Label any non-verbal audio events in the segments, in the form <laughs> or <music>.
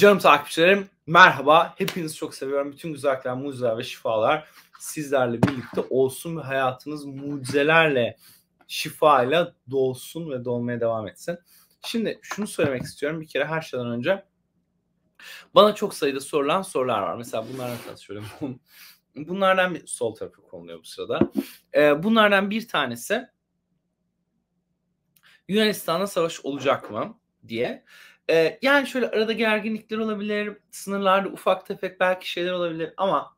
Canım takipçilerim merhaba. Hepinizi çok seviyorum. Bütün güzellikler, mucizeler ve şifalar sizlerle birlikte olsun ve hayatınız mucizelerle, şifayla dolsun ve dolmaya devam etsin. Şimdi şunu söylemek istiyorum bir kere her şeyden önce. Bana çok sayıda sorulan sorular var. Mesela bunlardan tanışıyorum. <laughs> Bunlardan bir sol tarafı konuluyor bu sırada. Ee, bunlardan bir tanesi Yunanistan'da savaş olacak mı diye. E, yani şöyle arada gerginlikler olabilir, sınırlarda ufak tefek belki şeyler olabilir ama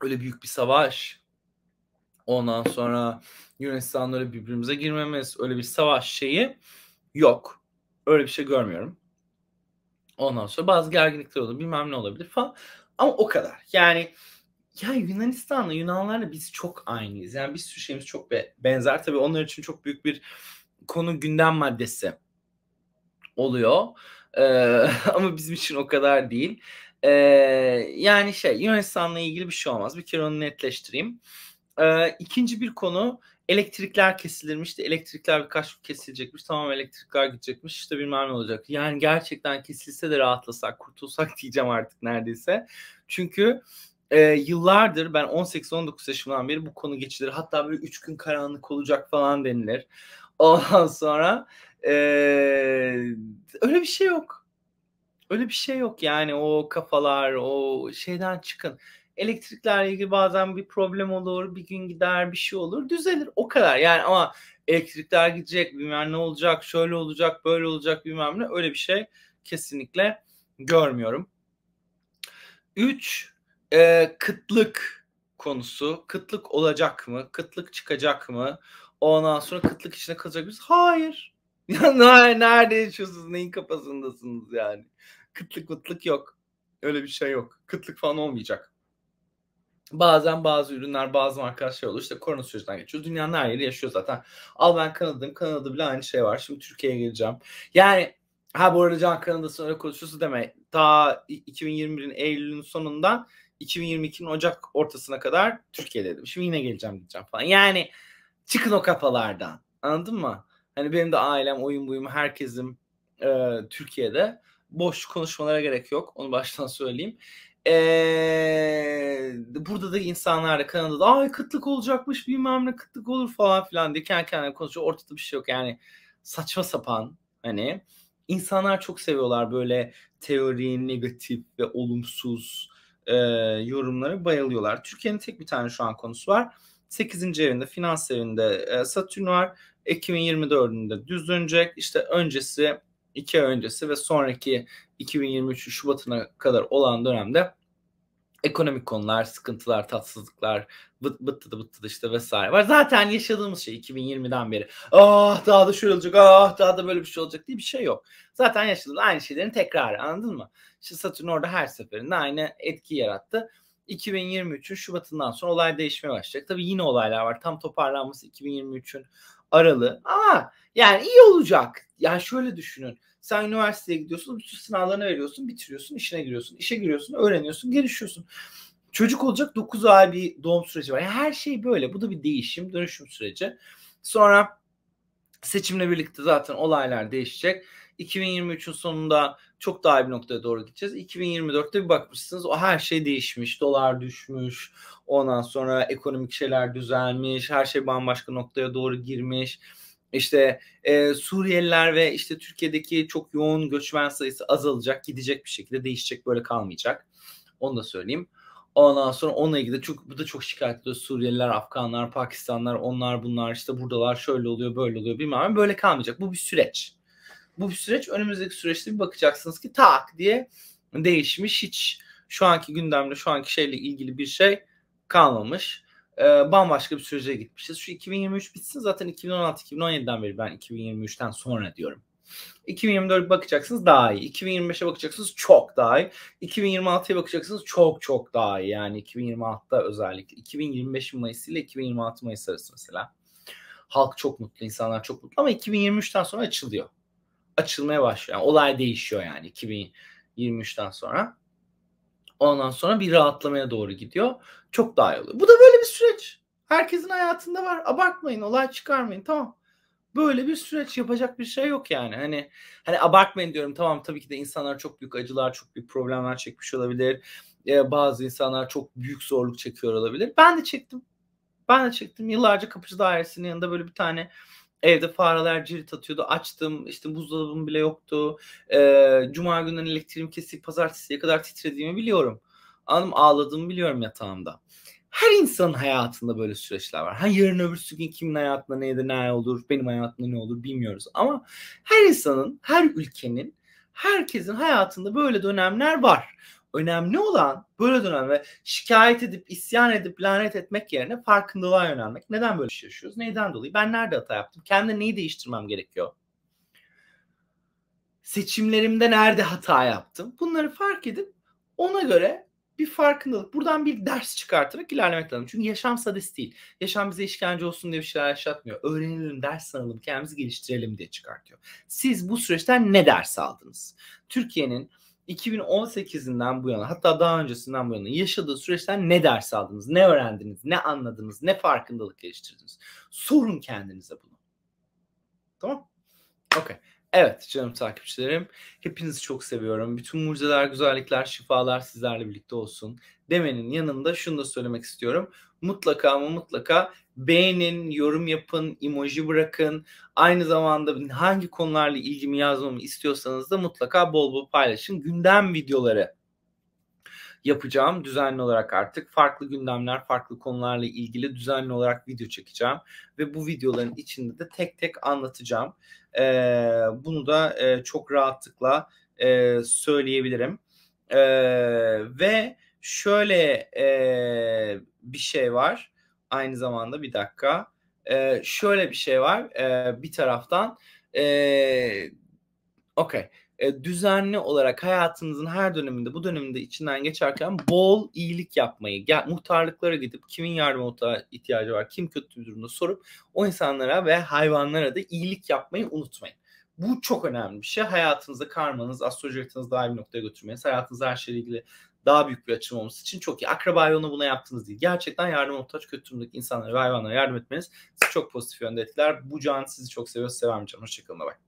öyle büyük bir savaş, ondan sonra Yunanistan'la birbirimize girmemiz, öyle bir savaş şeyi yok. Öyle bir şey görmüyorum. Ondan sonra bazı gerginlikler olur, bilmem ne olabilir falan. Ama o kadar. Yani ya Yunanistan'la Yunanlarla biz çok aynıyız. Yani bir sürü şeyimiz çok benzer. Tabii onlar için çok büyük bir konu gündem maddesi oluyor. E, <laughs> ama bizim için o kadar değil. E, yani şey Yunanistan'la ilgili bir şey olmaz. Bir kere onu netleştireyim. E, ikinci bir konu elektrikler kesilirmişti. Elektrikler birkaç gün kesilecekmiş. Tamam elektrikler gidecekmiş. İşte bilmem ne olacak. Yani gerçekten kesilse de rahatlasak, kurtulsak <laughs> diyeceğim artık neredeyse. Çünkü e, yıllardır ben 18-19 yaşımdan beri bu konu geçilir. Hatta böyle 3 gün karanlık olacak falan denilir. Ondan sonra e, öyle bir şey yok. Öyle bir şey yok yani o kafalar o şeyden çıkın. Elektriklerle ilgili bazen bir problem olur, bir gün gider bir şey olur, düzelir o kadar. Yani ama elektrikler gidecek, bilmem ne olacak, şöyle olacak, böyle olacak bilmem ne öyle bir şey kesinlikle görmüyorum. üç E, kıtlık konusu. Kıtlık olacak mı? Kıtlık çıkacak mı? Ondan sonra kıtlık içine kalacak biz. Hayır. <laughs> Nerede yaşıyorsunuz? Neyin kafasındasınız yani? Kıtlık kıtlık yok. Öyle bir şey yok. Kıtlık falan olmayacak. Bazen bazı ürünler, bazı markalar şey olur. İşte korona sürecinden geçiyor. Dünyanın her yeri yaşıyor zaten. Al ben Kanada'dayım. Kanada'da bile aynı şey var. Şimdi Türkiye'ye geleceğim. Yani ha bu arada Can Kanada'sın öyle konuşuyorsun deme. Ta 2021'in Eylül'ün sonundan 2022'nin Ocak ortasına kadar Türkiye'deydim. Şimdi yine geleceğim diyeceğim falan. Yani Çıkın o kafalardan. Anladın mı? Hani benim de ailem, oyun buyum, herkesim e, Türkiye'de. Boş konuşmalara gerek yok. Onu baştan söyleyeyim. Ee, burada da insanlar da Kanada'da ay kıtlık olacakmış bilmem ne kıtlık olur falan filan diye kendi kendine konuşuyor. Ortada bir şey yok yani saçma sapan hani insanlar çok seviyorlar böyle teori, negatif ve olumsuz e, yorumlara bayılıyorlar. Türkiye'nin tek bir tane şu an konusu var. 8. evinde, finans evinde e, Satürn var. Ekim 24'ünde düz dönecek. İşte öncesi, iki ay öncesi ve sonraki 2023 Şubat'ına kadar olan dönemde ekonomik konular, sıkıntılar, tatsızlıklar, bıt bıttı bıttı işte vesaire var. Zaten yaşadığımız şey 2020'den beri. Ah daha da şöyle olacak, ah daha da böyle bir şey olacak diye bir şey yok. Zaten yaşadığımız aynı şeylerin tekrarı anladın mı? İşte Satürn orada her seferinde aynı etki yarattı. 2023'ün Şubat'ından sonra olay değişmeye başlayacak. Tabii yine olaylar var. Tam toparlanması 2023'ün aralığı. Ama yani iyi olacak. Yani şöyle düşünün. Sen üniversiteye gidiyorsun, bütün sınavlarını veriyorsun, bitiriyorsun, işine giriyorsun, işe giriyorsun, öğreniyorsun, gelişiyorsun. Çocuk olacak 9 ay bir doğum süreci var. Yani her şey böyle. Bu da bir değişim, dönüşüm süreci. Sonra seçimle birlikte zaten olaylar değişecek. 2023'ün sonunda çok daha iyi bir noktaya doğru gideceğiz. 2024'te bir bakmışsınız o her şey değişmiş. Dolar düşmüş. Ondan sonra ekonomik şeyler düzelmiş. Her şey bambaşka noktaya doğru girmiş. İşte e, Suriyeliler ve işte Türkiye'deki çok yoğun göçmen sayısı azalacak, gidecek bir şekilde değişecek, böyle kalmayacak. Onu da söyleyeyim. Ondan sonra onunla ilgili de çok, bu da çok şikayet ediyor. Suriyeliler, Afganlar, Pakistanlar, onlar bunlar işte buradalar şöyle oluyor, böyle oluyor bilmem ne. Böyle kalmayacak. Bu bir süreç bu süreç önümüzdeki süreçte bir bakacaksınız ki tak diye değişmiş. Hiç şu anki gündemle şu anki şeyle ilgili bir şey kalmamış. E, bambaşka bir sürece gitmişiz. Şu 2023 bitsin zaten 2016-2017'den beri ben 2023'ten sonra diyorum. 2024 bakacaksınız daha iyi. 2025'e bakacaksınız çok daha iyi. 2026'ya bakacaksınız çok çok daha iyi. Yani 2026'da özellikle 2025 Mayıs ile 2026 Mayıs arası mesela. Halk çok mutlu, insanlar çok mutlu ama 2023'ten sonra açılıyor açılmaya başlıyor. Yani olay değişiyor yani 2023'ten sonra. Ondan sonra bir rahatlamaya doğru gidiyor. Çok daha iyi oluyor. Bu da böyle bir süreç. Herkesin hayatında var. Abartmayın, olay çıkarmayın. Tamam. Böyle bir süreç yapacak bir şey yok yani. Hani hani abartmayın diyorum. Tamam tabii ki de insanlar çok büyük acılar, çok büyük problemler çekmiş olabilir. Ee, bazı insanlar çok büyük zorluk çekiyor olabilir. Ben de çektim. Ben de çektim. Yıllarca kapıcı dairesinin yanında böyle bir tane Evde fareler cirit atıyordu. Açtım. işte buzdolabım bile yoktu. E, Cuma günden elektriğim kesip pazartesiye kadar titrediğimi biliyorum. Anladım ağladığımı biliyorum yatağımda. Her insanın hayatında böyle süreçler var. Ha yarın öbür gün kimin hayatında neydi ne olur, benim hayatımda ne olur bilmiyoruz. Ama her insanın, her ülkenin, herkesin hayatında böyle dönemler var. Önemli olan böyle dönemde şikayet edip, isyan edip, lanet etmek yerine farkındalığa yönelmek. Neden böyle bir şey yaşıyoruz? Neyden dolayı? Ben nerede hata yaptım? Kendimde neyi değiştirmem gerekiyor? Seçimlerimde nerede hata yaptım? Bunları fark edip ona göre bir farkındalık. Buradan bir ders çıkartarak ilerlemek lazım. Çünkü yaşam sadist değil. Yaşam bize işkence olsun diye bir şeyler yaşatmıyor. Öğrenelim, ders alalım, kendimizi geliştirelim diye çıkartıyor. Siz bu süreçten ne ders aldınız? Türkiye'nin 2018'inden bu yana hatta daha öncesinden bu yana yaşadığı süreçten ne ders aldınız, ne öğrendiniz, ne anladınız, ne farkındalık geliştirdiniz? Sorun kendinize bunu. Tamam? Okay. Evet canım takipçilerim. Hepinizi çok seviyorum. Bütün mucizeler, güzellikler, şifalar sizlerle birlikte olsun. Demenin yanında şunu da söylemek istiyorum. Mutlaka ama mutlaka beğenin, yorum yapın, emoji bırakın. Aynı zamanda hangi konularla ilgimi yazmamı istiyorsanız da mutlaka bol bol paylaşın. Gündem videoları yapacağım düzenli olarak artık. Farklı gündemler, farklı konularla ilgili düzenli olarak video çekeceğim. Ve bu videoların içinde de tek tek anlatacağım. E, bunu da e, çok rahatlıkla e, söyleyebilirim. E, ve şöyle e, bir şey var. Aynı zamanda bir dakika. E, şöyle bir şey var. E, bir taraftan e, okey. E, düzenli olarak hayatınızın her döneminde bu döneminde içinden geçerken bol iyilik yapmayı, gel, muhtarlıklara gidip kimin yardıma ihtiyacı var, kim kötü bir durumda sorup o insanlara ve hayvanlara da iyilik yapmayı unutmayın. Bu çok önemli bir şey. Hayatınızda karmanız, astroloji daha iyi bir noktaya götürmeniz, hayatınızda her şeyle ilgili daha büyük bir açılım olması için çok iyi. Akraba yoluna buna yaptığınız değil. Gerçekten yardım muhtaç kötü durumdaki insanlara ve hayvanlara yardım etmeniz sizi çok pozitif yönde etkiler. Bu can sizi çok seviyor. Sever mi canım? Hoşçakalın. Bye.